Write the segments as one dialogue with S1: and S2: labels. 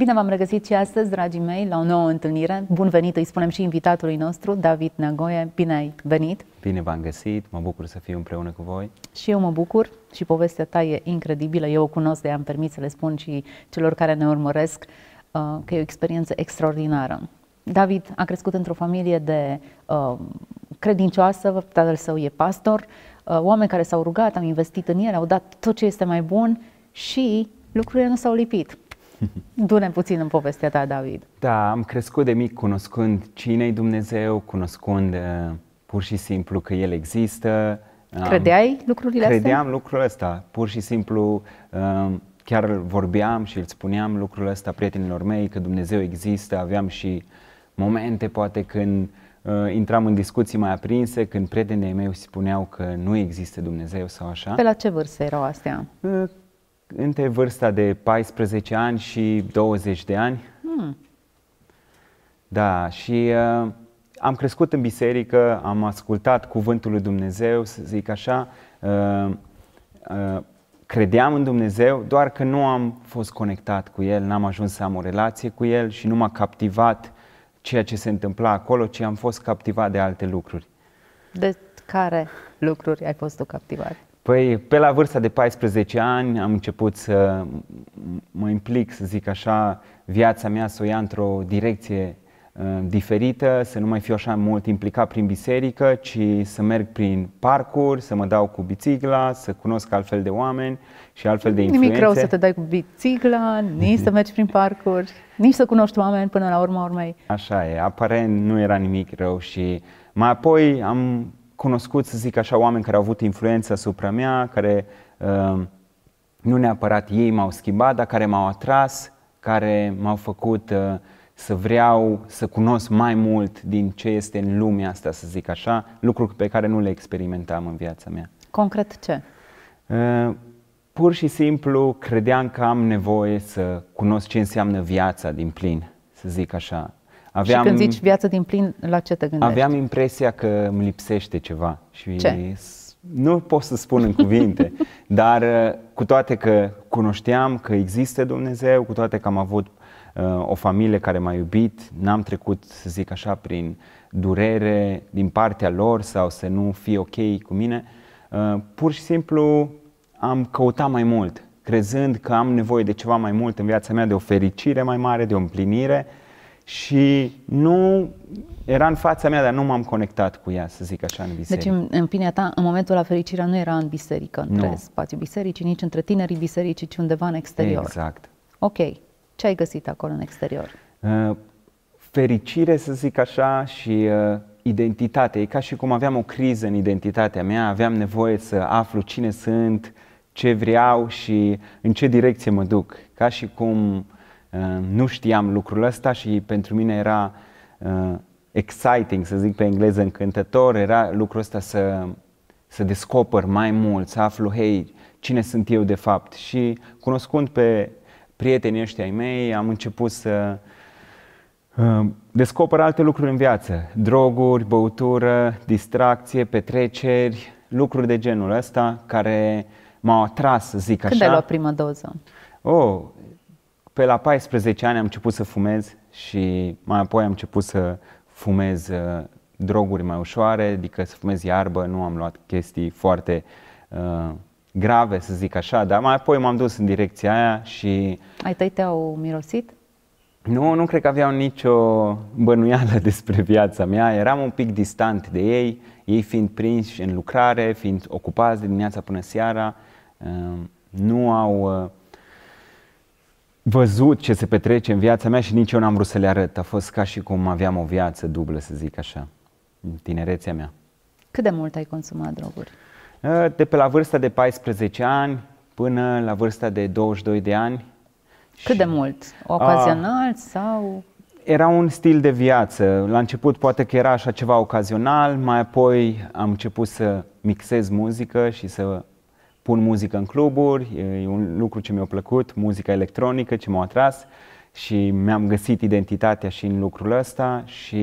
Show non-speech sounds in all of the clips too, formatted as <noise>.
S1: Bine v-am regăsit și astăzi, dragii mei, la o nouă întâlnire. Bun venit, îi spunem și invitatului nostru, David Nagoie. Bine ai venit!
S2: Bine v-am găsit, mă bucur să fiu împreună cu voi.
S1: Și eu mă bucur și povestea ta e incredibilă. Eu o cunosc, de am permis să le spun și celor care ne urmăresc uh, că e o experiență extraordinară. David a crescut într-o familie de uh, credincioasă, tatăl său e pastor, uh, oameni care s-au rugat, au investit în el, au dat tot ce este mai bun și lucrurile nu s-au lipit. Dune puțin în povestea ta, David.
S2: Da, am crescut de mic cunoscând cine e Dumnezeu, cunoscând uh, pur și simplu că El există. Credeai
S1: lucrurile credeam astea? Credeam
S2: lucrul ăsta. Pur și simplu uh, chiar vorbeam și îl spuneam lucrul ăsta prietenilor mei, că Dumnezeu există. Aveam și momente poate când uh, intram în discuții mai aprinse, când prietenii mei spuneau că nu există Dumnezeu sau așa. Pe la
S1: ce vârstă erau astea? Uh,
S2: între vârsta de 14 ani și 20 de ani. Hmm. Da, și uh, am crescut în biserică, am ascultat cuvântul lui Dumnezeu, să zic așa, uh, uh, credeam în Dumnezeu, doar că nu am fost conectat cu El, n-am ajuns să am o relație cu El și nu m-a captivat ceea ce se întâmpla acolo, ci am fost captivat de alte lucruri.
S1: De care lucruri ai fost tu captivat?
S2: Păi, pe la vârsta de 14 ani am început să mă implic, să zic așa, viața mea să o ia într-o direcție uh, diferită, să nu mai fiu așa mult implicat prin biserică, ci să merg prin parcuri, să mă dau cu bicicla, să cunosc altfel de oameni și altfel de influențe. Nimic rău să te
S1: dai cu bicicla, nici să mergi prin parcuri, nici să cunoști oameni până la urma urmei.
S2: Așa e, aparent nu era nimic rău și mai apoi am cunoscut, să zic așa, oameni care au avut influență asupra mea, care uh, nu neapărat ei m-au schimbat, dar care m-au atras, care m-au făcut uh, să vreau să cunosc mai mult din ce este în lumea asta, să zic așa, lucruri pe care nu le experimentam în viața mea. Concret ce? Uh, pur și simplu credeam că am nevoie să cunosc ce înseamnă viața din plin, să zic așa. Aveam, și când zici
S1: viață din plin, la ce te gândești?
S2: Aveam impresia că îmi lipsește ceva și ce? nu pot să spun în cuvinte, <laughs> dar uh, cu toate că cunoșteam că există Dumnezeu, cu toate că am avut uh, o familie care m-a iubit, n-am trecut, să zic așa, prin durere din partea lor sau să nu fie ok cu mine, uh, pur și simplu am căutat mai mult, crezând că am nevoie de ceva mai mult în viața mea, de o fericire mai mare, de o împlinire și nu era în fața mea, dar nu m-am conectat cu ea, să zic așa, în biserică. Deci,
S1: în, opinia ta, în momentul la fericirea nu era în biserică, între nu. spațiul bisericii, nici între tinerii bisericii, ci undeva în exterior. Exact. Ok. Ce ai găsit acolo în exterior?
S2: Uh, fericire, să zic așa, și uh, identitate. E ca și cum aveam o criză în identitatea mea, aveam nevoie să aflu cine sunt, ce vreau și în ce direcție mă duc. Ca și cum uh, Uh, nu știam lucrul ăsta și pentru mine era uh, exciting, să zic pe engleză, încântător, era lucrul ăsta să, să descoper mai mult, să aflu, hei, cine sunt eu de fapt. Și cunoscând pe prietenii ăștia ai mei, am început să uh, descoper alte lucruri în viață. Droguri, băutură, distracție, petreceri, lucruri de genul ăsta care m-au atras, să zic Când așa. Când ai luat
S1: prima doză?
S2: Oh, pe la 14 ani am început să fumez și mai apoi am început să fumez uh, droguri mai ușoare, adică să fumez iarbă, nu am luat chestii foarte uh, grave, să zic așa, dar mai apoi m-am dus în direcția aia și...
S1: Ai tăi te-au mirosit?
S2: Nu, nu cred că aveau nicio bănuială <laughs> despre viața mea, eram un pic distant de ei, ei fiind prinși în lucrare, fiind ocupați de dimineața până seara, uh, nu au uh, văzut ce se petrece în viața mea și nici eu n-am vrut să le arăt. A fost ca și cum aveam o viață dublă, să zic așa, în tinerețea mea. Cât de mult ai consumat droguri? Eh, de pe la vârsta de 14 ani până la vârsta de 22 de ani.
S1: Cât și, de mult?
S2: Ocazional
S1: a, sau?
S2: Era un stil de viață. La început poate că era așa ceva ocazional, mai apoi am început să mixez muzică și să pun muzică în cluburi, e un lucru ce mi-a plăcut, muzica electronică ce m-a atras și mi-am găsit identitatea și în lucrul ăsta și...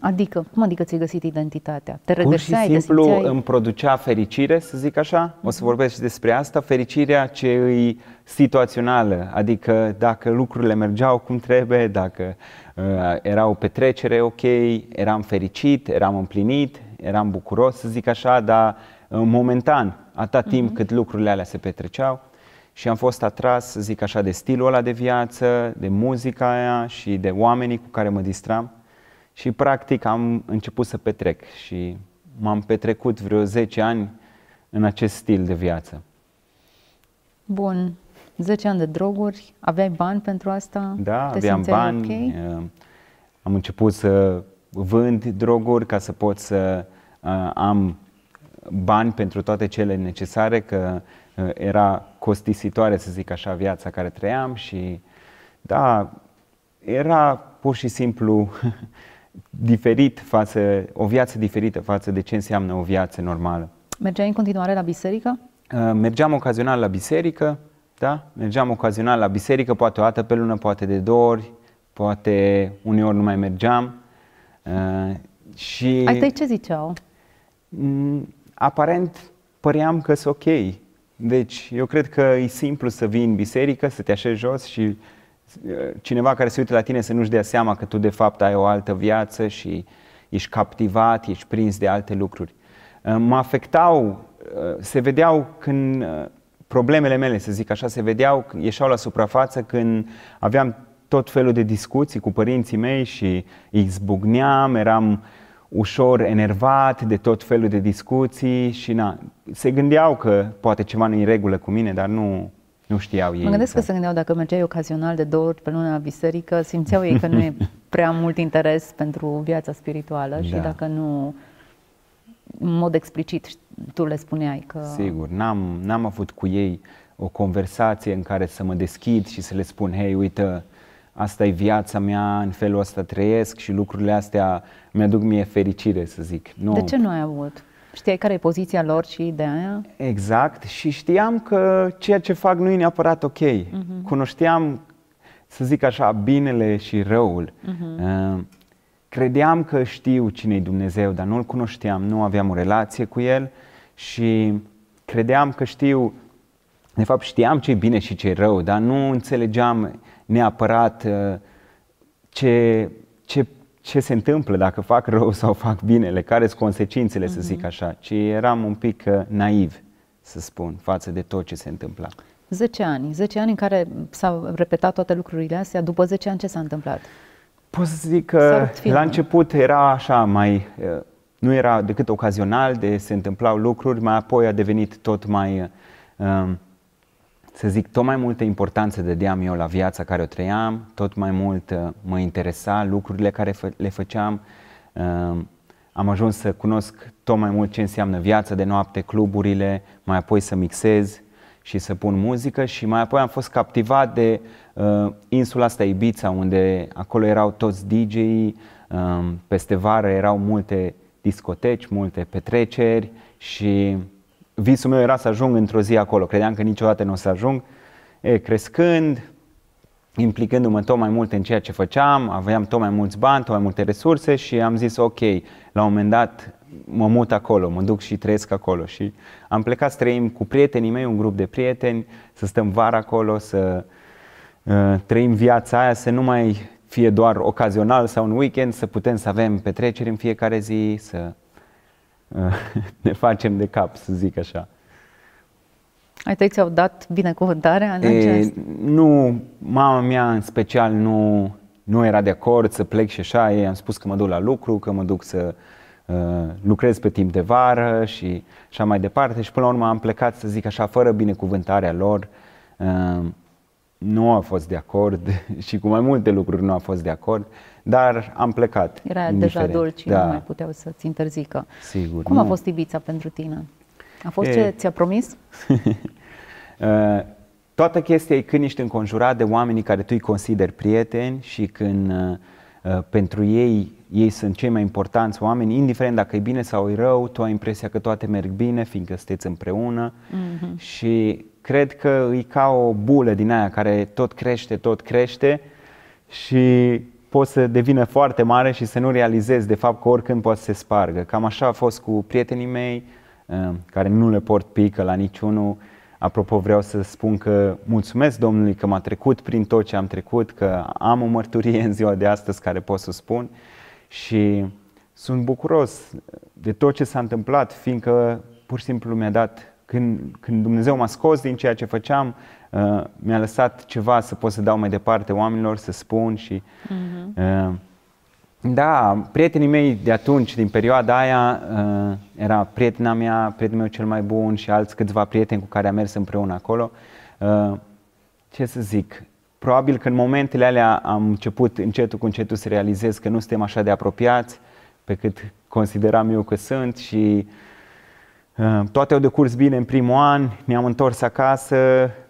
S1: Adică? Cum adică ți-ai găsit identitatea? Te Pur și simplu te simțeai... îmi
S2: producea fericire, să zic așa, o să vorbesc și despre asta, fericirea ce îi situațională, adică dacă lucrurile mergeau cum trebuie, dacă uh, era o petrecere ok, eram fericit, eram împlinit, eram bucuros, să zic așa, dar uh, momentan, atâta uh-huh. timp cât lucrurile alea se petreceau și am fost atras, să zic așa, de stilul ăla de viață, de muzica aia și de oamenii cu care mă distram și practic am început să petrec și m-am petrecut vreo 10 ani în acest stil de viață.
S1: Bun. 10 ani de droguri, aveai bani pentru asta? Da, Te aveam bani. Okay?
S2: Eh, am început să vând droguri ca să pot să eh, am bani pentru toate cele necesare, că uh, era costisitoare, să zic așa, viața care trăiam și da, era pur și simplu <laughs> diferit față, o viață diferită față de ce înseamnă o viață normală.
S1: Mergeai în continuare la biserică?
S2: Uh, mergeam ocazional la biserică, da? Mergeam ocazional la biserică, poate o dată pe lună, poate de două ori, poate uneori nu mai mergeam. Uh, și... Ai tăi
S1: ce ziceau?
S2: Mm, aparent păream că sunt ok. Deci, eu cred că e simplu să vii în biserică, să te așezi jos și uh, cineva care se uită la tine să nu-și dea seama că tu de fapt ai o altă viață și ești captivat, ești prins de alte lucruri. Uh, mă afectau, uh, se vedeau când problemele mele, să zic așa, se vedeau, ieșeau la suprafață când aveam tot felul de discuții cu părinții mei și îi zbugneam, eram uh, ușor enervat de tot felul de discuții și na, se gândeau că poate ceva nu e în regulă cu mine, dar nu, nu știau ei. Mă gândesc că exact.
S1: se gândeau dacă mergeai ocazional de două ori pe lună la biserică, simțeau ei că nu e <laughs> prea mult interes pentru viața spirituală da. și dacă nu în mod explicit tu le spuneai că... Sigur,
S2: n-am, n-am avut cu ei o conversație în care să mă deschid și să le spun, hei, uite, asta e viața mea, în felul ăsta trăiesc și lucrurile astea mi-aduc mie fericire, să zic. Nu. De ce nu
S1: ai avut? Știai care e poziția lor și de aia?
S2: Exact. Și știam că ceea ce fac nu e neapărat ok. Uh-huh. Cunoșteam, să zic așa, binele și răul. Uh-huh. Uh, credeam că știu cine e Dumnezeu, dar nu-L cunoșteam, nu aveam o relație cu El și credeam că știu, de fapt știam ce e bine și ce e rău, dar nu înțelegeam neapărat uh, ce, ce, ce se întâmplă dacă fac rău sau fac binele, care sunt consecințele, uh-huh. să zic mhm. așa, ci eram un pic uh, naiv, să spun, față de tot ce se întâmpla.
S1: 10 ani, 10 ani în care s-au repetat toate lucrurile astea, după 10 ani ce s-a întâmplat?
S2: Pot să zic că la început era așa mai, uh, nu era decât ocazional, de se întâmplau lucruri, mai apoi a devenit tot mai um, să zic, tot mai multă importanță dădeam eu la viața care o trăiam, tot mai mult uh, mă interesa lucrurile care le făceam. Uh, am ajuns să cunosc tot mai mult ce înseamnă viața de noapte, cluburile, mai apoi să mixez și să pun muzică și mai apoi am fost captivat de uh, insula asta Ibiza, unde acolo erau toți dj uh, peste vară erau multe discoteci, multe petreceri și visul meu era să ajung într-o zi acolo. Credeam că niciodată nu o să ajung. E, crescând, implicându-mă tot mai mult în ceea ce făceam, aveam tot mai mulți bani, tot mai multe resurse și am zis ok, la un moment dat mă mut acolo, mă duc și trăiesc acolo și am plecat să trăim cu prietenii mei, un grup de prieteni, să stăm vara acolo, să uh, trăim viața aia, să nu mai fie doar ocazional sau un weekend, să putem să avem petreceri în fiecare zi, să <laughs> ne facem de cap, să zic așa.
S1: Ai tăi ți-au dat binecuvântarea în e, acest?
S2: Nu, mama mea în special nu, nu era de acord să plec și așa. Ei am spus că mă duc la lucru, că mă duc să uh, lucrez pe timp de vară și așa mai departe. Și până la urmă am plecat, să zic așa, fără binecuvântarea lor. Uh, nu a fost de acord <laughs> și cu mai multe lucruri nu a fost de acord. Uh, dar am plecat. Era indiferent. deja adult și da. nu mai
S1: puteau să-ți interzică.
S2: Sigur. Cum nu? a fost
S1: Ibița pentru tine? A fost e... ce ți-a promis? <laughs>
S2: Uh, toată chestia e când ești înconjurat de oamenii care tu îi consideri prieteni și când uh, uh, pentru ei ei sunt cei mai importanți oameni, indiferent dacă e bine sau e rău, tu ai impresia că toate merg bine, fiindcă sunteți împreună mm-hmm. și cred că e ca o bulă din aia care tot crește, tot crește și poți să devină foarte mare și să nu realizezi de fapt că oricând poate să se spargă. Cam așa a fost cu prietenii mei, uh, care nu le port pică la niciunul. Apropo, vreau să spun că mulțumesc Domnului că m-a trecut prin tot ce am trecut, că am o mărturie în ziua de astăzi care pot să spun și sunt bucuros de tot ce s-a întâmplat, fiindcă pur și simplu mi-a dat, când, când Dumnezeu m-a scos din ceea ce făceam, Uh, mi-a lăsat ceva să pot să dau mai departe oamenilor, să spun și... Uh-huh. Uh, da, prietenii mei de atunci, din perioada aia, uh, era prietena mea, prietenul meu cel mai bun și alți câțiva prieteni cu care am mers împreună acolo. Uh, ce să zic, probabil că în momentele alea am început încetul cu încetul să realizez că nu suntem așa de apropiați pe cât consideram eu că sunt și toate au decurs bine în primul an, ne-am întors acasă,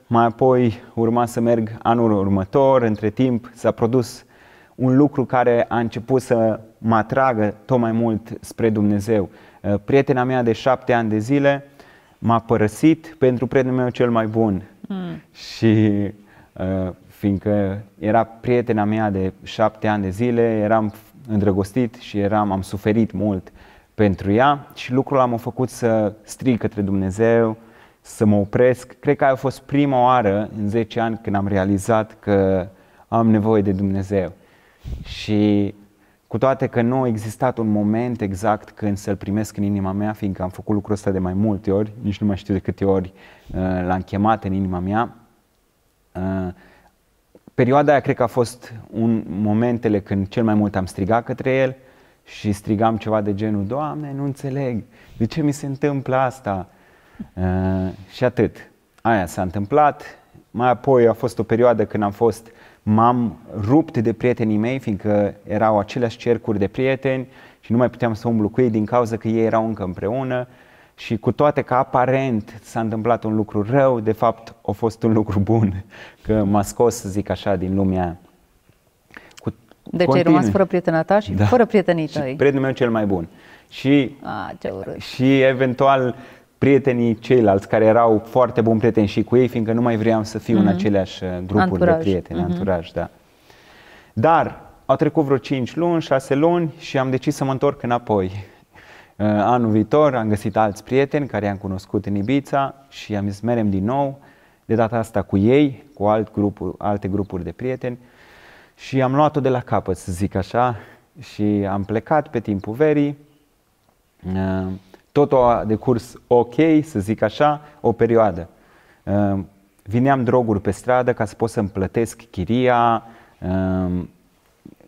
S2: mai apoi urma să merg anul următor, între timp s-a produs un lucru care a început să mă atragă tot mai mult spre Dumnezeu. Uh, prietena mea de șapte ani de zile m-a părăsit pentru prietenul meu cel mai bun mm. și uh, fiindcă era prietena mea de șapte ani de zile, eram îndrăgostit și eram, am suferit mult pentru ea și lucrul am făcut să strig către Dumnezeu, să mă opresc. Cred că aia a fost prima oară în 10 ani când am realizat că am nevoie de Dumnezeu. Și cu toate că nu a existat un moment exact când să-L primesc în inima mea, fiindcă am făcut lucrul ăsta de mai multe ori, nici nu mai știu de câte ori uh, l-am chemat în inima mea, uh, perioada aia cred că a fost un momentele când cel mai mult am strigat către El și strigam ceva de genul, Doamne, nu înțeleg, de ce mi se întâmplă asta? Eh, și atât. Aia s-a întâmplat. Mai apoi a fost o perioadă când am fost, m-am rupt de prietenii mei, fiindcă erau aceleași cercuri de prieteni și nu mai puteam să umblu cu ei din cauza că ei erau încă împreună. Și cu toate că aparent s-a întâmplat un lucru rău, de fapt a fost un lucru bun, că m-a scos, să zic așa, din lumea cu Deci continui. ai rămas fără
S1: prietena ta și da. fără prietenii tăi. Și
S2: prietenul meu cel mai bun. Și, A, ah, ce urât. și eventual prietenii ceilalți care erau foarte buni prieteni și cu ei, fiindcă nu mai vreau să fiu mm-hmm. în mhm. aceleași uh, grupuri anturaj. de prieteni, mm-hmm. anturaj, da. Dar au trecut vreo 5 luni, 6 luni și am decis să mă întorc înapoi. Uh, anul viitor am găsit alți prieteni care i-am cunoscut în Ibița și am zis merem din nou, de data asta cu ei, cu alt grup, alte grupuri de prieteni și am luat-o de la capăt, să zic așa, și am plecat pe timpul verii. Uh, Totul a decurs ok, să zic așa, o perioadă. Ehm, vineam droguri pe stradă ca să pot să-mi plătesc chiria, ehm,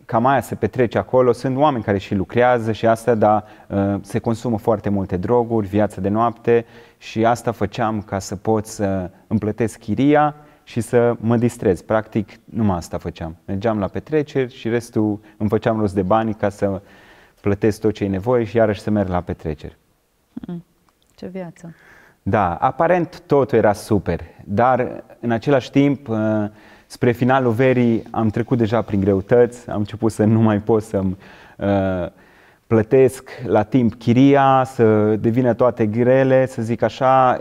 S2: cam aia se petrece acolo. Sunt oameni care și lucrează și asta, dar ehm, se consumă foarte multe droguri, viața de noapte și asta făceam ca să pot să îmi plătesc chiria și să mă distrez. Practic, numai asta făceam. Mergeam la petreceri și restul îmi făceam rost de bani ca să plătesc tot ce e nevoie și iarăși să merg la petreceri.
S1: Mm. Ce viață!
S2: Da, aparent totul era super, dar în același timp, uh, spre finalul verii am trecut deja prin greutăți, am început să nu mai pot să-mi uh, plătesc la timp chiria, să devină toate grele, să zic așa,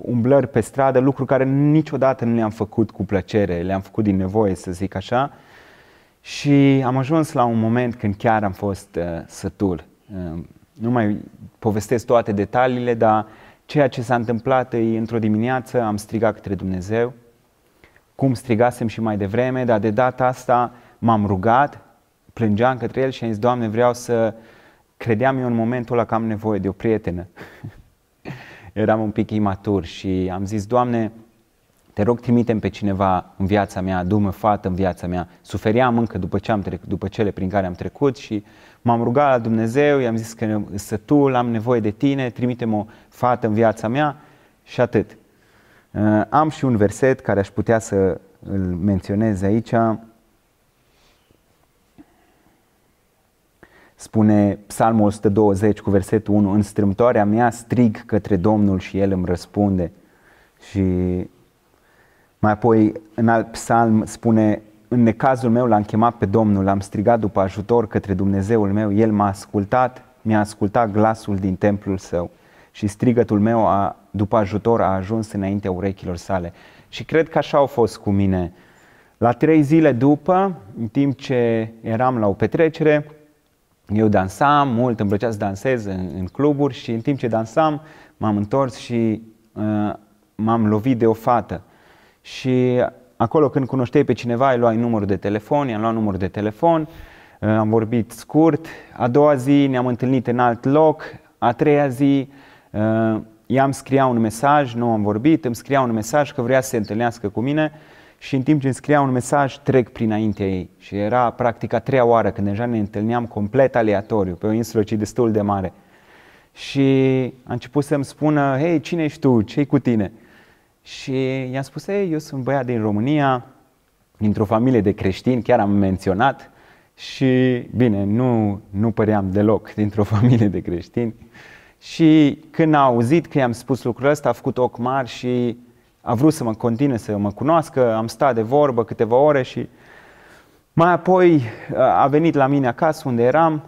S2: umblări pe stradă, lucruri care niciodată nu le-am făcut cu plăcere, le-am făcut din nevoie, să zic așa. Și am ajuns la un moment când chiar am fost uh, sătul. Uh, nu mai povestesc toate detaliile, dar ceea ce s-a întâmplat e, într-o dimineață am strigat către Dumnezeu, cum strigasem și mai devreme, dar de data asta m-am rugat, plângeam către El și am zis, Doamne, vreau să... Credeam eu în momentul ăla că am nevoie de o prietenă. <laughs> Eram un pic imatur și am zis, Doamne, te rog trimitem pe cineva în viața mea, dumă fată în viața mea. Sufeream încă după, ce am trecut, după cele prin care am trecut și m-am rugat la Dumnezeu, i-am zis că sătul, am nevoie de tine, trimitem o fată în viața mea și atât. Uh, am și un verset care aș putea să îl menționez aici. Spune Psalmul 120 cu versetul 1, în strâmtoarea mea strig către Domnul și El îmi răspunde. Și mai apoi, în alt psalm spune, în necazul meu l-am chemat pe Domnul, l-am strigat după ajutor către Dumnezeul meu, El m-a ascultat, mi-a ascultat glasul din templul său și strigătul meu a, după ajutor a ajuns înaintea urechilor sale. Și cred că așa au fost cu mine. La trei zile după, în timp ce eram la o petrecere, eu dansam mult, îmi plăcea să dansez în, în cluburi și în timp ce dansam, m-am întors și uh, m-am lovit de o fată și acolo când cunoșteai pe cineva, ai luat numărul de telefon, i-am luat numărul de telefon, uh, am vorbit scurt, a doua zi ne-am întâlnit în alt loc, a treia zi uh, i-am scria un mesaj, nu am vorbit, îmi scria un mesaj că vrea să se întâlnească cu mine și în timp ce îmi scria un mesaj trec prinaintea ei și era practic a treia oară când deja ne întâlneam complet aleatoriu pe o insulă ce destul de mare și a început să-mi spună, hei, cine ești tu, ce cu tine? Și i-am spus, Ei, eu sunt băiat din România, dintr-o familie de creștini, chiar am menționat, și bine, nu, nu păream deloc <laughs> dintr-o familie de creștini. Și când a auzit că i-am spus lucrul ăsta, a făcut ochi mari și a vrut să mă continue să mă cunoască, am stat de vorbă câteva ore și mai apoi a venit la mine acasă unde eram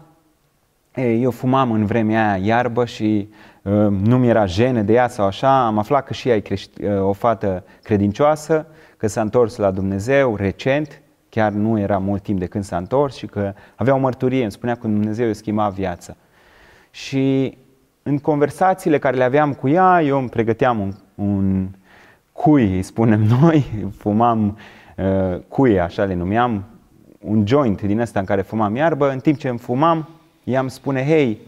S2: eu fumam în vremea aia iarbă și uh, nu mi era jenă de ea sau așa, am aflat că și ea e uh, o fată credincioasă, că s-a întors la Dumnezeu recent, chiar nu era mult timp de când s-a întors și că avea o mărturie, îmi spunea că Dumnezeu îi schimba viața. Și în conversațiile care le aveam cu ea, eu îmi pregăteam un, un cui, îi spunem <laughs> noi, fumam uh, cui, așa le numeam, un joint din ăsta în care fumam iarbă, în timp ce îmi fumam, ea îmi spune, hei,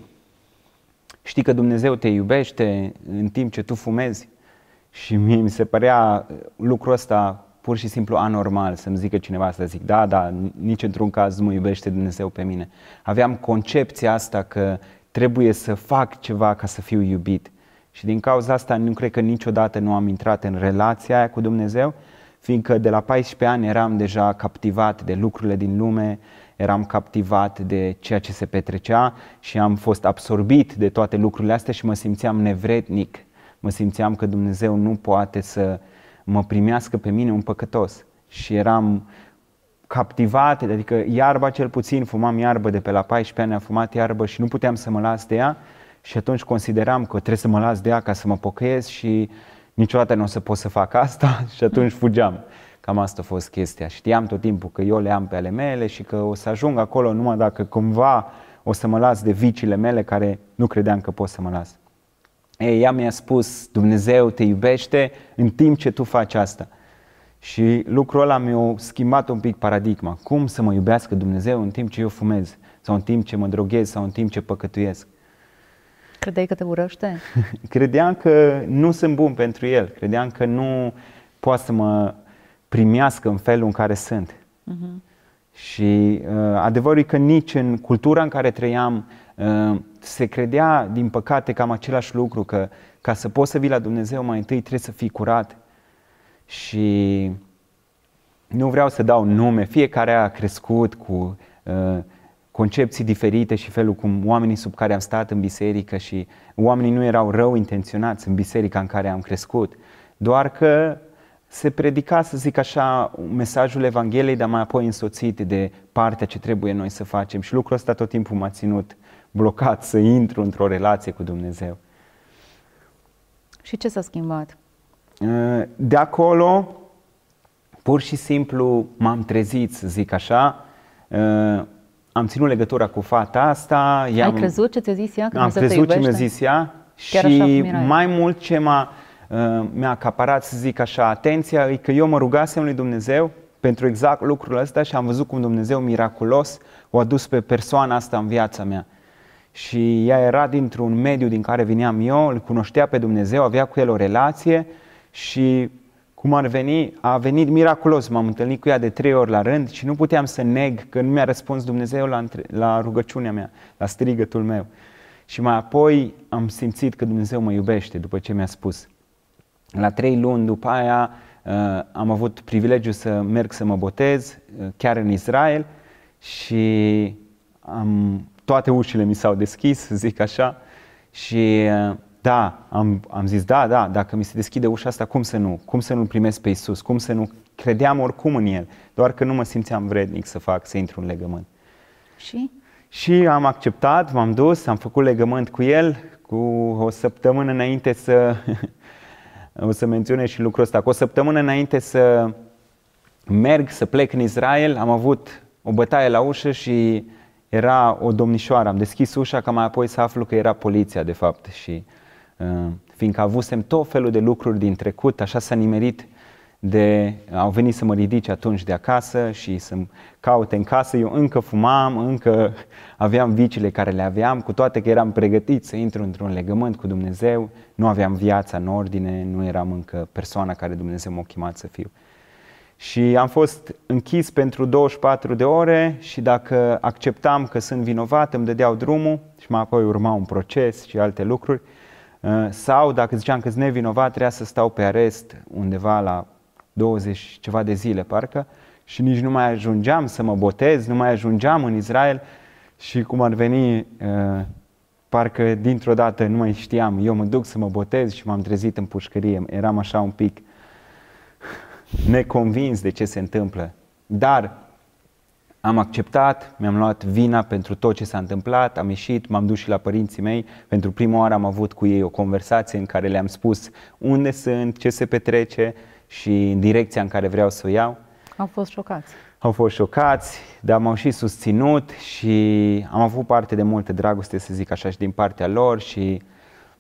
S2: știi că Dumnezeu te iubește în timp ce tu fumezi? Și mie mi se părea uh, lucrul ăsta pur și simplu anormal să-mi zică cineva să Zic, da, da, nici într-un caz nu mă iubește Dumnezeu pe mine. Aveam concepția asta că trebuie să fac ceva ca să fiu iubit. Și din cauza asta nu cred că niciodată nu am intrat în relația aia cu Dumnezeu, fiindcă de la 14 ani eram deja captivat de lucrurile din lume, eram captivat de ceea ce se petrecea și am fost absorbit de toate lucrurile astea și mă simțeam nevrednic. Mă simțeam că Dumnezeu nu poate să mă primească pe mine un păcătos. Și eram captivat, adică iarba cel puțin, fumam iarbă de pe la 14 ani, am fumat iarbă și nu puteam să mă las de ea și atunci consideram că trebuie să mă las de ea ca să mă pocăiesc și niciodată nu o să pot să fac asta <laughs> și atunci fugeam. Cam asta a fost chestia. Știam tot timpul că eu le am pe ale mele și că o să ajung acolo numai dacă cumva o să mă las de vicile mele care nu credeam că pot să mă las. Ei, ea mi-a spus, Dumnezeu te iubește în timp ce tu faci asta. Și lucrul ăla mi-a schimbat un pic paradigma. Cum să mă iubească Dumnezeu în timp ce eu fumez? Sau în timp ce mă droghez? Sau în timp ce păcătuiesc?
S1: Credeai că te urăște?
S2: <laughs> Credeam că nu sunt bun pentru el. Credeam că nu poate să mă primească în felul în care sunt.
S1: Uh-huh.
S2: Și uh, adevărul e că nici în cultura în care trăiam uh, se credea, din păcate, cam același lucru, că ca să poți să vii la Dumnezeu mai întâi trebuie să fii curat. Și nu vreau să dau nume, fiecare a crescut cu uh, concepții diferite și felul cum oamenii sub care am stat în biserică și oamenii nu erau rău intenționați în biserica în care am crescut, doar că se predica, să zic așa, mesajul Evangheliei, dar mai apoi însoțit de partea ce trebuie noi să facem. Și lucrul ăsta tot timpul m-a ținut blocat să intru într-o relație cu Dumnezeu.
S1: Și ce s-a schimbat?
S2: Ă, de acolo, pur și simplu m-am trezit, să zic așa, ă, am ținut legătura cu fata asta. Ai crezut
S1: ce ți-a zis ea? Am crezut ce mi-a zis ea Chiar și
S2: mai mult ce m-a Uh, mi-a acaparat, să zic așa, atenția, e că adică eu mă rugasem lui Dumnezeu pentru exact lucrul ăsta și am văzut cum Dumnezeu miraculos o a dus pe persoana asta în viața mea. Și ea era dintr-un mediu din care vineam eu, îl cunoștea pe Dumnezeu, avea cu el o relație și cum ar veni, a venit miraculos. M-am întâlnit cu ea de trei ori la rând și nu puteam să neg că nu mi-a răspuns Dumnezeu la, la rugăciunea mea, la strigătul meu. Și mai apoi am simțit că Dumnezeu mă iubește după ce mi-a spus. La trei luni după aia uh, am avut privilegiu să merg să mă botez uh, chiar în Israel și am, toate ușile mi s-au deschis, să zic așa, și uh, da, am, am zis da, da, dacă mi se deschide ușa asta, cum să nu? Cum să nu primesc pe Isus? Cum să nu credeam oricum în El, doar că nu mă simțeam vrednic să fac, să intru în legământ. Și? Și am acceptat, m-am dus, am făcut legământ cu El, cu o săptămână înainte să <laughs> o să menționez și lucrul ăsta. Cu o săptămână înainte să merg, să plec în Israel, am avut o bătaie la ușă și era o domnișoară. Am deschis ușa ca mai apoi să aflu că era poliția, de fapt. Și uh, fiindcă avusem tot felul de lucruri din trecut, așa s-a nimerit uh, de, au venit să mă ridice atunci de acasă și să-mi caute în casă. Eu încă fumam, încă aveam viciile care le aveam, cu toate că eram pregătit să intru într-un legământ cu Dumnezeu, nu aveam viața în ordine, nu eram încă persoana care Dumnezeu m-a chemat să fiu. Și am fost închis pentru 24 de ore și dacă acceptam că sunt vinovat, îmi dădeau drumul și mai apoi urma un proces și alte lucruri. Sau dacă ziceam că sunt nevinovat, trebuia să stau pe arest undeva la 20 ceva de zile parcă și nici nu mai ajungeam să mă botez, nu mai ajungeam în Israel și cum ar veni, uh, parcă dintr-o dată nu mai știam, eu mă duc să mă botez și m-am trezit în pușcărie, eram așa un pic neconvins de ce se întâmplă. Dar am acceptat, mi-am luat vina pentru tot ce s-a întâmplat, am ieșit, m-am dus și la părinții mei. Pentru prima oară am avut cu ei o conversație în care le-am spus unde sunt, ce se petrece și direcția în care vreau să o iau.
S1: Au fost șocați.
S2: Au fost șocați, dar m-au și susținut și am avut parte de multe dragoste, să zic așa, și din partea lor și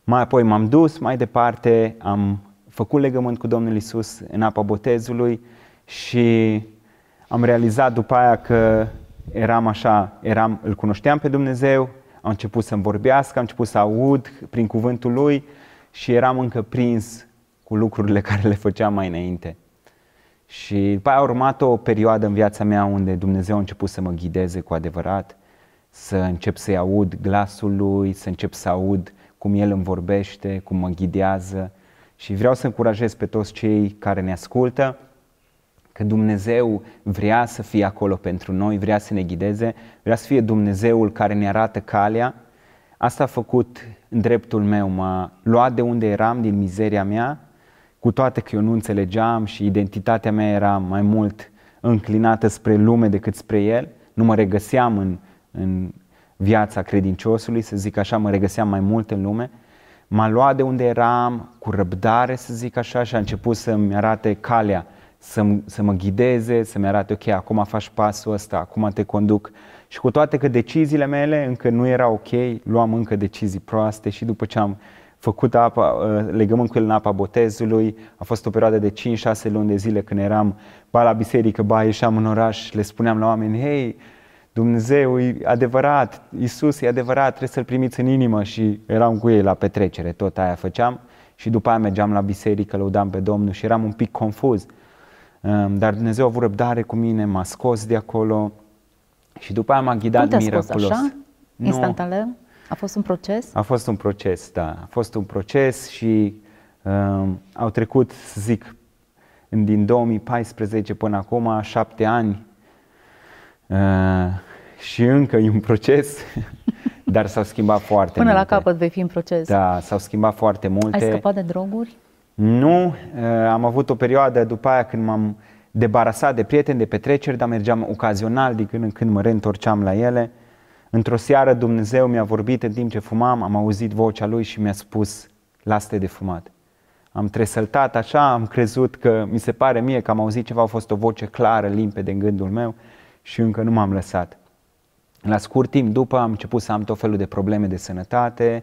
S2: mai apoi m-am dus mai departe, am făcut legământ cu Domnul Isus în apa botezului și am realizat după aia că eram așa, eram, îl cunoșteam pe Dumnezeu, am început să-mi vorbească, am început să aud prin cuvântul Lui și eram încă prins cu lucrurile <laughs> care le făceam mai înainte. Și după aia a urmat o perioadă în viața mea unde Dumnezeu a început să mă ghideze cu adevărat, să încep să-i aud glasul Lui, să încep să aud cum El îmi vorbește, cum mă ghidează și vreau să încurajez pe toți cei care ne ascultă că Dumnezeu vrea să fie acolo pentru noi, vrea să ne ghideze, vrea să fie Dumnezeul care ne arată calea. Asta a făcut în dreptul meu, m-a luat de unde eram, din mizeria mea cu toate că eu nu înțelegeam și identitatea mea era mai mult înclinată spre lume decât spre el, nu mă regăseam în, în viața credinciosului, să zic așa, mă regăseam mai mult în lume, m-a luat de unde eram cu răbdare, să zic așa, și a început să-mi arate calea, să, să mă ghideze, să-mi arate, ok, acum faci pasul ăsta, acum te conduc. Și cu toate că deciziile mele încă nu erau ok, luam încă decizii proaste și după ce am făcut apa, ă, legământ cu el în apa botezului. A fost o perioadă de 5-6 luni de zile când eram ba la biserică, ba ieșeam în oraș, le spuneam la oameni, hei, Dumnezeu e adevărat, Isus e adevărat, trebuie să-L primiți în inimă și eram cu ei la petrecere, tot aia făceam și după aia mergeam la biserică, lăudam pe Domnul și eram un pic confuz. Dar Dumnezeu a avut răbdare cu mine, m-a scos de acolo și după aia m-a ghidat Cum te miraculos. așa? Nu,
S1: a fost un proces?
S2: A fost un proces, da. A fost un proces și uh, au trecut, să zic, din 2014 până acum, șapte ani uh, și încă e un proces, <laughs> dar s-au schimbat foarte Până multe. la
S1: capăt vei fi în proces.
S2: Da, s-au schimbat foarte multe. Ai scăpat
S1: de droguri?
S2: Nu, uh, am avut o perioadă după aia când m-am debarasat de prieteni, de petreceri, dar mergeam ocazional, din când în când mă reîntorceam la ele Într-o seară Dumnezeu mi-a vorbit în timp ce fumam, am auzit vocea Lui și mi-a spus, lasă de fumat. Am tresăltat așa, am crezut că mi se pare mie că am auzit ceva, a fost o voce clară, limpede în gândul meu și încă nu m-am lăsat. La scurt timp după am început să am tot felul de probleme de sănătate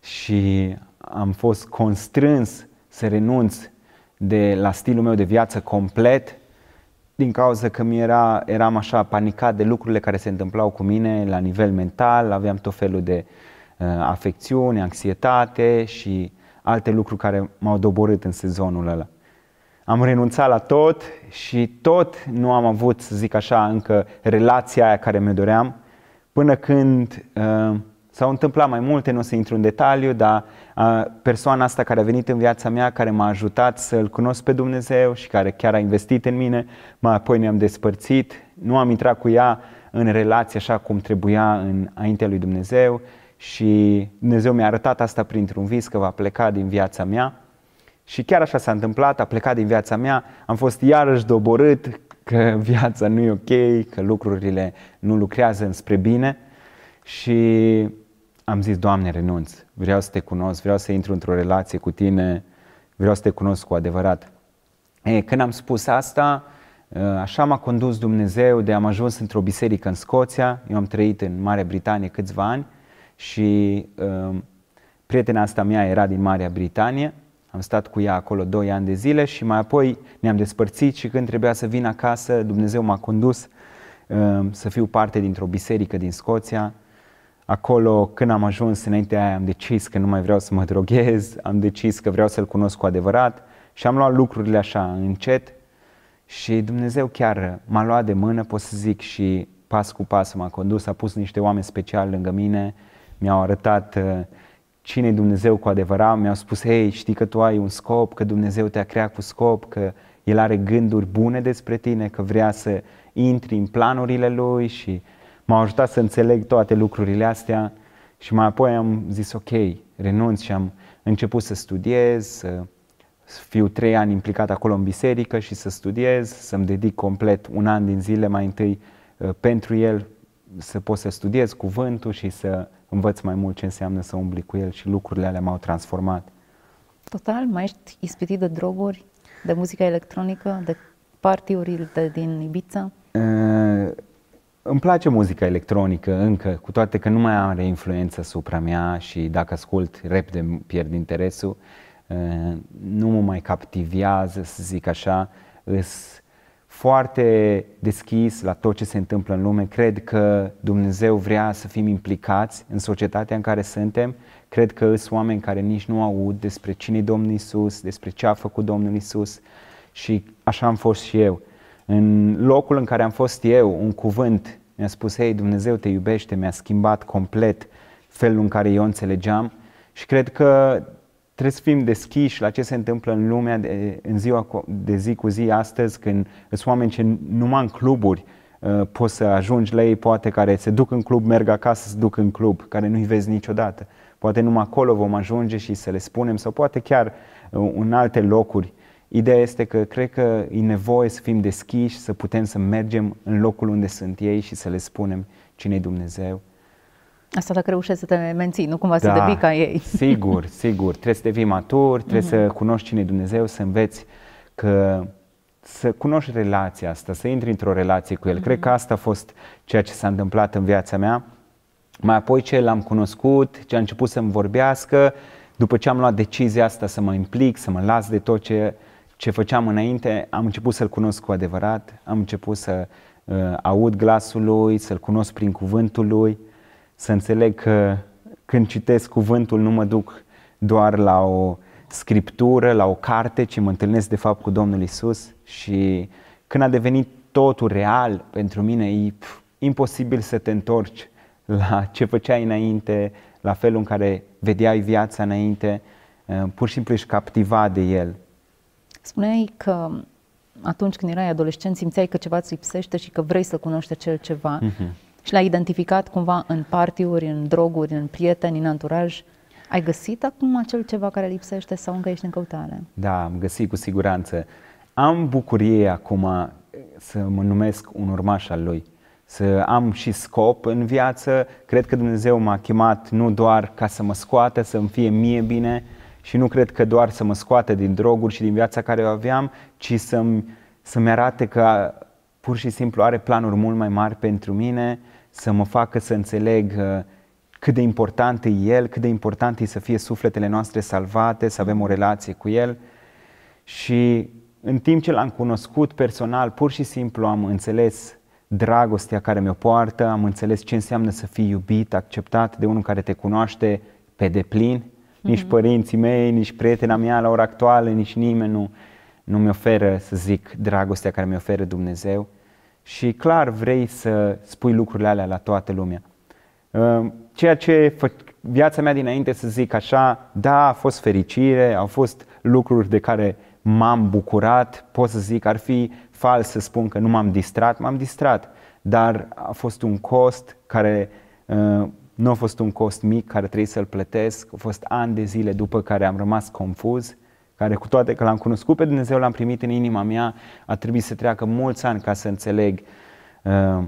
S2: și am fost constrâns să renunț de la stilul meu de viață complet din cauza că mi era, eram așa panicat de lucrurile care se întâmplau cu mine la nivel mental, aveam tot felul de uh, afecțiuni, anxietate și alte lucruri care m-au doborât în sezonul ăla. Am renunțat la tot și tot nu am avut, să zic așa, încă relația aia care mi-o doream, până când uh, S-au întâmplat mai multe, nu o să intru în detaliu, dar persoana asta care a venit în viața mea, care m-a ajutat să-L cunosc pe Dumnezeu și care chiar a investit în mine, mai apoi ne-am despărțit, nu am intrat cu ea în relație așa cum trebuia înaintea lui Dumnezeu și Dumnezeu mi-a arătat asta printr-un vis că va pleca din viața mea și chiar așa s-a întâmplat, a plecat din viața mea, am fost iarăși doborât că <laughs> viața nu e ok, că lucrurile nu lucrează înspre bine și am zis, Doamne, renunț, vreau să te cunosc, vreau să intru într-o relație cu tine, vreau să te cunosc cu adevărat. E, când am spus asta, așa m-a condus Dumnezeu de am ajuns într-o biserică în Scoția, eu am trăit în Marea Britanie câțiva ani și prietena asta mea era din Marea Britanie, am stat cu ea acolo 2 ani de zile și mai apoi ne-am despărțit și când trebuia să vin acasă, Dumnezeu m-a condus să fiu parte dintr-o biserică din Scoția, acolo când am ajuns înaintea aia am decis că nu mai vreau să mă droghez, am decis că vreau să-L cunosc cu adevărat și am luat lucrurile așa încet și Dumnezeu chiar m-a luat de mână, pot să zic, și pas cu pas m-a condus, a pus niște oameni speciali lângă mine, mi-au arătat uh, cine e Dumnezeu cu adevărat, mi-au spus, hei, știi că tu ai un scop, că Dumnezeu te-a creat cu scop, că El are gânduri bune despre tine, că vrea să intri în planurile Lui și m-au ajutat să înțeleg toate lucrurile astea și mai apoi am zis ok, renunț și am început să studiez, să fiu trei ani implicat acolo în biserică și să studiez, să-mi dedic complet un an din zile mai întâi uh, pentru el, să pot să studiez cuvântul și să învăț mai mult ce înseamnă să umbli cu el și lucrurile alea m-au transformat.
S1: Total, mai ești ispitit de droguri, de muzică electronică, de partiurile din Ibiza?
S2: Uh, îmi place muzica electronică încă, cu toate că nu mai are influență supra mea și dacă ascult repede pierd interesul, eh, nu mă mai captivează, să zic așa, îs foarte deschis la tot ce se întâmplă în lume. Cred că Dumnezeu vrea să fim implicați în societatea în care suntem. Cred că sunt oameni care nici nu aud despre cine e Domnul Isus, despre ce a făcut Domnul Isus și așa am fost și eu. În locul în care am fost eu, un cuvânt mi-a spus, hei, Dumnezeu te iubește, mi-a schimbat complet felul în care eu înțelegeam și cred că trebuie să fim deschiși la ce se întâmplă în lumea de, în ziua de zi cu zi astăzi, când sunt oameni ce numai în cluburi uh, poți să ajungi la ei, poate care se duc în club, merg acasă, se duc în club, care nu-i vezi niciodată. Poate numai acolo vom ajunge și să le spunem, sau poate chiar uh, în alte locuri Ideea este că cred că e nevoie să fim deschiși, să putem să mergem în locul unde sunt ei și să le spunem cine e Dumnezeu.
S1: Asta dacă reușești să te menții, nu cumva da, să devii ca
S2: ei. <laughs> Sigur, sigur. Trebuie să devii matur, trebuie mm-hmm. să mhm. cunoști cine e Dumnezeu, să înveți că să cunoști relația asta, să intri într-o relație cu El. Mm-hmm. Cred că mhm. asta a fost ceea ce s-a întâmplat în viața mea. Mai apoi ce l-am cunoscut, ce a început să-mi vorbească, după ce am luat decizia asta să mă implic, să mă las de tot ce ce făceam înainte, am început să-L cunosc cu adevărat, am început să uh, aud glasul Lui, să-L cunosc prin cuvântul Lui, să înțeleg că când citesc cuvântul nu mă duc doar la o scriptură, la o carte, ci mă întâlnesc de fapt cu Domnul Isus și când a devenit totul real pentru mine, e pf, imposibil să te întorci la ce făceai înainte, la felul în care vedeai viața înainte, uh, pur și simplu ești captivat de el.
S1: Spuneai că atunci când erai adolescent simțeai că ceva îți lipsește și că vrei să cunoști acel ceva mm-hmm. și l-ai identificat cumva în partiuri, în droguri, în prieteni, în anturaj. Ai găsit acum acel ceva care lipsește sau încă ești în căutare?
S2: Da, am găsit cu siguranță. Am bucurie acum eh, să mă numesc un urmaș al lui, să am și scop în viață. Cred că Dumnezeu m-a chemat nu doar ca să mă scoată, să-mi fie mie bine, și nu cred că doar să mă scoate din droguri și din viața care o aveam, ci să-mi, să-mi arate că pur și simplu are planuri mult mai mari pentru mine, să mă facă să înțeleg uh, cât de important e El, cât de important e să fie sufletele noastre salvate, să avem o relație cu El. Și în timp ce l-am cunoscut personal, pur și simplu am înțeles dragostea care mi-o poartă, am înțeles ce înseamnă să fii iubit, acceptat de unul care te cunoaște pe deplin nici mm. părinții mei, nici prietena mea la ora actuală, nici nimeni nu, nu mi oferă, să zic, dragostea care mi oferă Dumnezeu. Și clar vrei să spui lucrurile alea la toată lumea. Ă, ceea ce viața mea dinainte, să zic așa, da, a fost fericire, au fost lucruri de care m-am bucurat, pot să zic, ar fi fals să spun că nu m-am distrat, m-am distrat, dar a fost un cost care ă, nu a fost un cost mic care trebuie să-l plătesc, au fost ani de zile după care am rămas confuz, care cu toate că l-am cunoscut pe Dumnezeu, l-am primit în inima mea, a trebuit să treacă mulți ani ca să înțeleg uh,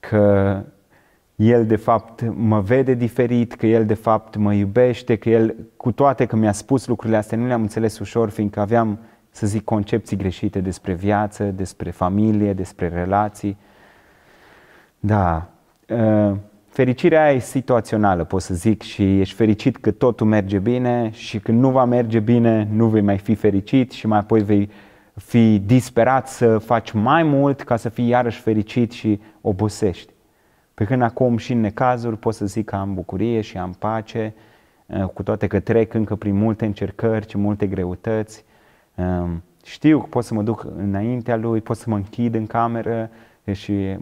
S2: că el de fapt mă vede diferit, că El de fapt mă iubește, că El, cu toate că mi-a spus lucrurile astea, nu le-am înțeles ușor, fiindcă aveam, să zic, concepții greșite despre viață, despre familie, despre relații. Da, uh, fericirea aia e situațională, pot să zic, și ești fericit că totul merge bine și când nu va merge bine, nu vei mai fi fericit și mai apoi vei fi disperat să faci mai mult ca să fii iarăși fericit și obosești. Pe când acum și în necazuri pot să zic că am bucurie și am pace, eh, cu toate că trec încă prin multe încercări și multe greutăți. Ehm, știu că pot să mă duc înaintea lui, pot să mă închid în cameră eh, și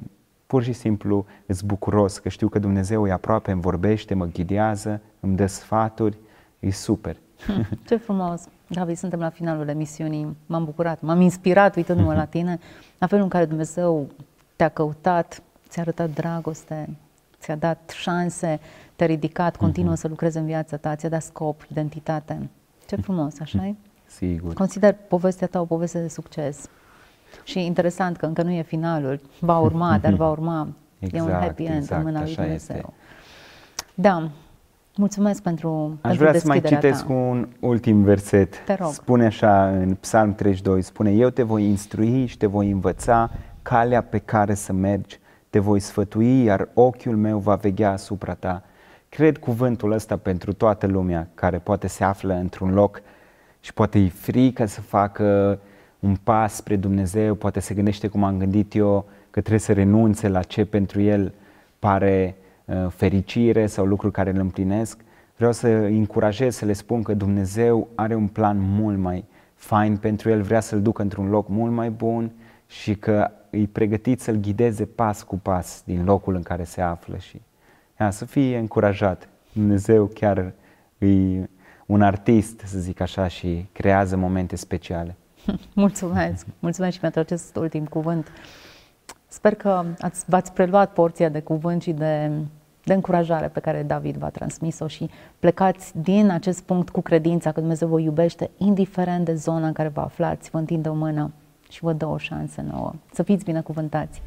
S2: pur și simplu îți bucuros că știu că Dumnezeu e aproape, îmi vorbește, mă ghidează, îmi dă sfaturi, e super. Hm, <laughs>
S1: ce frumos! David, suntem la finalul emisiunii, m-am bucurat, m-am inspirat uitându-mă la tine, la felul în care Dumnezeu te-a căutat, ți-a arătat dragoste, ți-a dat șanse, te-a ridicat, continuă uh-huh. să lucrezi în viața ta, ți-a dat scop, identitate. Ce mhm. frumos, așa e? Sigur. Consider povestea ta o poveste de succes. Și interesant că încă nu e finalul, va urma, dar va urma. Exact, <laughs> e un exact, happy end exact, în mâna lui Dumnezeu. Este. Da, mulțumesc pentru Aș pentru vrea să mai citesc ta.
S2: un ultim verset. Spune așa în Psalm 32, spune Eu te voi instrui și te voi învăța calea pe care să mergi, te voi sfătui, iar ochiul meu va veghea asupra ta. Cred cuvântul ăsta pentru toată lumea care poate se află într-un loc și poate e frică să facă uh, un pas spre Dumnezeu, poate se gândește cum am gândit eu, că trebuie să renunțe la ce pentru el pare uh, fericire sau lucruri care îl împlinesc. Vreau să încurajez să le spun că Dumnezeu are un plan mult mai fain pentru el, vrea să-l ducă într-un loc mult mai bun și că îi pregătit să-l ghideze pas cu pas din locul în care se află și ia, să fie încurajat. Dumnezeu chiar e un artist, să zic așa, și creează momente speciale.
S1: <laughs> Mulțumesc! Mulțumesc și pentru acest ultim cuvânt. Sper că ați, v-ați preluat porția de cuvânt și de, de încurajare pe care David v-a transmis-o și plecați din acest punct cu credința că Dumnezeu vă iubește, indiferent de zona în care vă aflați, vă întinde o mână și vă dă o șansă nouă. Să fiți binecuvântați!